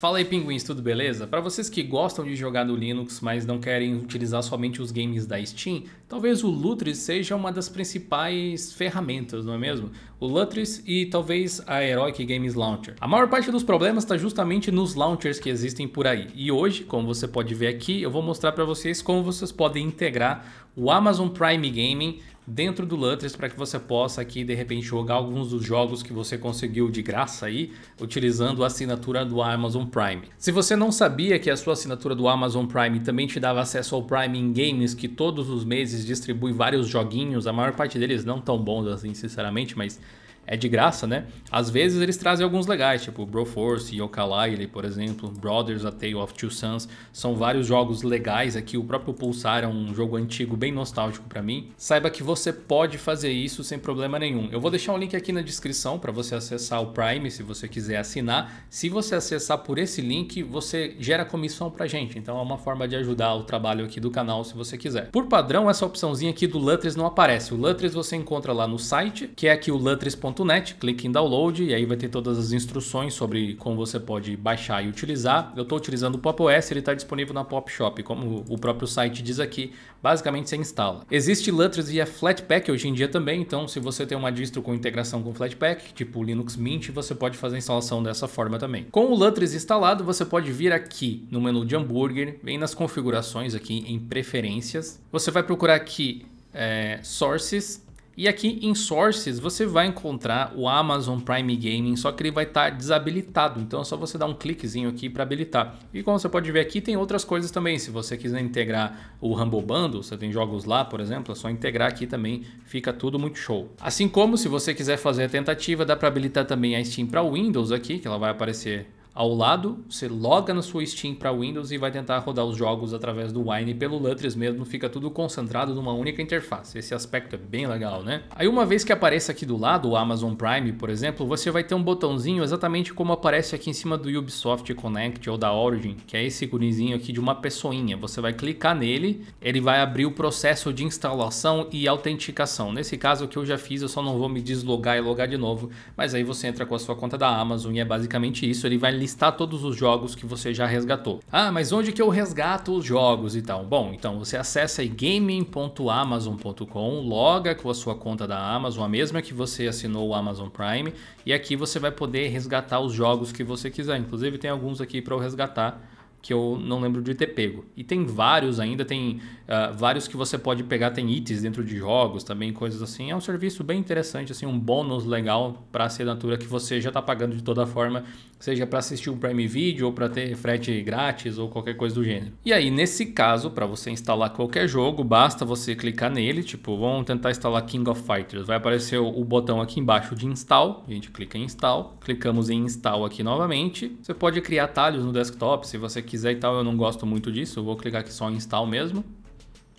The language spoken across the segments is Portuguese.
Fala aí, pinguins, tudo beleza? Para vocês que gostam de jogar no Linux, mas não querem utilizar somente os games da Steam, talvez o Lutris seja uma das principais ferramentas, não é mesmo? O Lutris e talvez a Heroic Games Launcher. A maior parte dos problemas está justamente nos launchers que existem por aí. E hoje, como você pode ver aqui, eu vou mostrar para vocês como vocês podem integrar o Amazon Prime Gaming dentro do Lutris para que você possa aqui de repente jogar alguns dos jogos que você conseguiu de graça aí, utilizando a assinatura do Amazon Prime. Se você não sabia que a sua assinatura do Amazon Prime também te dava acesso ao Prime in Games, que todos os meses distribui vários joguinhos, a maior parte deles não tão bons assim, sinceramente, mas é de graça, né? Às vezes eles trazem alguns legais, tipo Broforce, Yooka-Laylee, por exemplo, Brothers, A Tale of Two Sons, são vários jogos legais aqui, o próprio Pulsar é um jogo antigo bem nostálgico para mim. Saiba que você pode fazer isso sem problema nenhum. Eu vou deixar um link aqui na descrição para você acessar o Prime se você quiser assinar. Se você acessar por esse link, você gera comissão pra gente, então é uma forma de ajudar o trabalho aqui do canal se você quiser. Por padrão, essa opçãozinha aqui do Lutris não aparece. O Lutris você encontra lá no site, que é aqui o lutris.com clique em Download e aí vai ter todas as instruções sobre como você pode baixar e utilizar. Eu estou utilizando o Pop OS, ele está disponível na Pop Shop, como o próprio site diz aqui, basicamente você instala. Existe Lutris via Flatpak hoje em dia também, então se você tem uma distro com integração com Flatpak, tipo Linux Mint, você pode fazer a instalação dessa forma também. Com o Lutris instalado, você pode vir aqui no menu de hambúrguer, vem nas configurações aqui em preferências, você vai procurar aqui é, Sources, e aqui em Sources você vai encontrar o Amazon Prime Gaming, só que ele vai estar tá desabilitado, então é só você dar um cliquezinho aqui para habilitar. E como você pode ver aqui, tem outras coisas também, se você quiser integrar o Rumble Bundle, você tem jogos lá, por exemplo, é só integrar aqui também, fica tudo muito show. Assim como se você quiser fazer a tentativa, dá para habilitar também a Steam para Windows aqui, que ela vai aparecer ao lado, você loga na sua Steam para Windows e vai tentar rodar os jogos através do Wine pelo Lutris mesmo, fica tudo concentrado numa única interface. Esse aspecto é bem legal, né? Aí uma vez que apareça aqui do lado o Amazon Prime, por exemplo, você vai ter um botãozinho exatamente como aparece aqui em cima do Ubisoft Connect ou da Origin, que é esse gurizinho aqui de uma pessoinha. Você vai clicar nele, ele vai abrir o processo de instalação e autenticação. Nesse caso que eu já fiz, eu só não vou me deslogar e logar de novo, mas aí você entra com a sua conta da Amazon e é basicamente isso, ele vai listar todos os jogos que você já resgatou. Ah, mas onde que eu resgato os jogos e tal? Bom, então você acessa gaming.amazon.com, loga com a sua conta da Amazon, a mesma que você assinou o Amazon Prime, e aqui você vai poder resgatar os jogos que você quiser. Inclusive tem alguns aqui para eu resgatar que eu não lembro de ter pego. E tem vários ainda, tem uh, vários que você pode pegar, tem itens dentro de jogos também, coisas assim. É um serviço bem interessante, assim, um bônus legal para assinatura que você já está pagando de toda forma, seja para assistir um Prime Video ou para ter frete grátis ou qualquer coisa do gênero. E aí, nesse caso, para você instalar qualquer jogo, basta você clicar nele, tipo, vamos tentar instalar King of Fighters. Vai aparecer o botão aqui embaixo de install, a gente clica em install, clicamos em install aqui novamente. Você pode criar atalhos no desktop, se você quiser e tal, eu não gosto muito disso, eu vou clicar aqui só em install mesmo.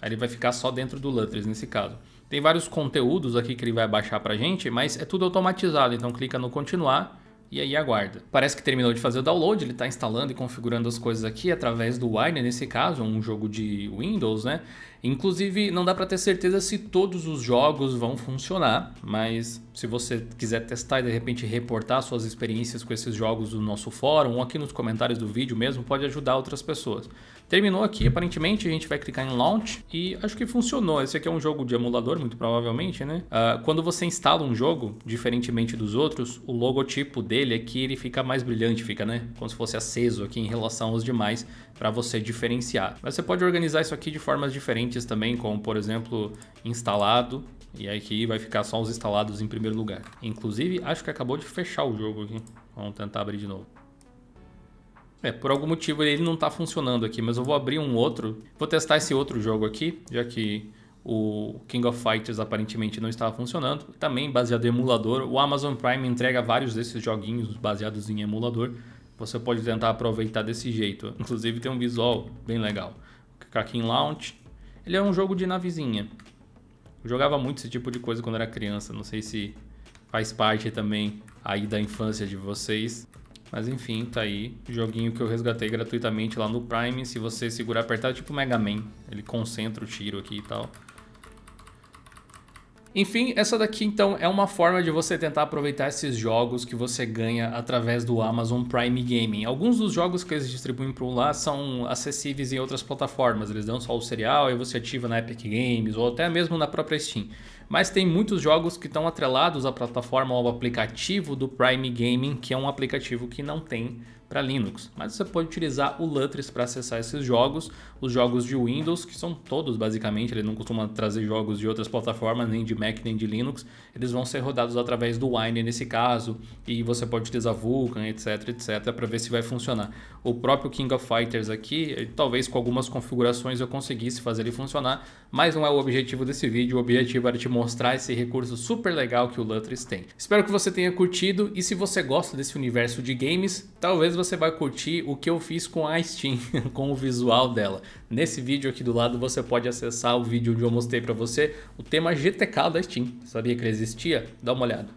Aí ele vai ficar só dentro do Lutris nesse caso. Tem vários conteúdos aqui que ele vai baixar pra gente, mas é tudo automatizado, então clica no continuar e aí aguarda. Parece que terminou de fazer o download, ele está instalando e configurando as coisas aqui através do Wine, nesse caso, é um jogo de Windows, né? Inclusive, não dá para ter certeza se todos os jogos vão funcionar, mas se você quiser testar e de repente reportar suas experiências com esses jogos no nosso fórum ou aqui nos comentários do vídeo mesmo, pode ajudar outras pessoas. Terminou aqui, aparentemente a gente vai clicar em Launch e acho que funcionou. Esse aqui é um jogo de emulador, muito provavelmente, né? Uh, quando você instala um jogo, diferentemente dos outros, o logotipo dele dele é que ele fica mais brilhante, fica, né? Como se fosse aceso aqui em relação aos demais para você diferenciar. Mas você pode organizar isso aqui de formas diferentes também, como por exemplo, instalado, e aqui vai ficar só os instalados em primeiro lugar. Inclusive, acho que acabou de fechar o jogo aqui. Vamos tentar abrir de novo. É, por algum motivo ele não está funcionando aqui, mas eu vou abrir um outro. Vou testar esse outro jogo aqui, já que o King of Fighters aparentemente não estava funcionando. Também baseado em emulador. O Amazon Prime entrega vários desses joguinhos baseados em emulador. Você pode tentar aproveitar desse jeito. Inclusive tem um visual bem legal. Kakin Launch. Ele é um jogo de navezinha. Eu jogava muito esse tipo de coisa quando era criança. Não sei se faz parte também aí da infância de vocês. Mas enfim, tá aí. Joguinho que eu resgatei gratuitamente lá no Prime. Se você segurar apertar, é tipo Mega Man. Ele concentra o tiro aqui e tal. Enfim, essa daqui então é uma forma de você tentar aproveitar esses jogos que você ganha através do Amazon Prime Gaming. Alguns dos jogos que eles distribuem por lá são acessíveis em outras plataformas, eles dão só o serial, aí você ativa na Epic Games ou até mesmo na própria Steam mas tem muitos jogos que estão atrelados à plataforma ou ao aplicativo do Prime Gaming, que é um aplicativo que não tem para Linux, mas você pode utilizar o Lutris para acessar esses jogos, os jogos de Windows, que são todos basicamente, ele não costuma trazer jogos de outras plataformas, nem de Mac, nem de Linux, eles vão ser rodados através do Wine nesse caso, e você pode utilizar Vulkan, etc, etc, para ver se vai funcionar. O próprio King of Fighters aqui, eh, talvez com algumas configurações eu conseguisse fazer ele funcionar, mas não é o objetivo desse vídeo, o objetivo era te mostrar esse recurso super legal que o Lutris tem. Espero que você tenha curtido, e se você gosta desse universo de games, talvez você vai curtir o que eu fiz com a Steam, com o visual dela. Nesse vídeo aqui do lado você pode acessar o vídeo onde eu mostrei para você o tema GTK da Steam. Sabia que ele existia? Dá uma olhada.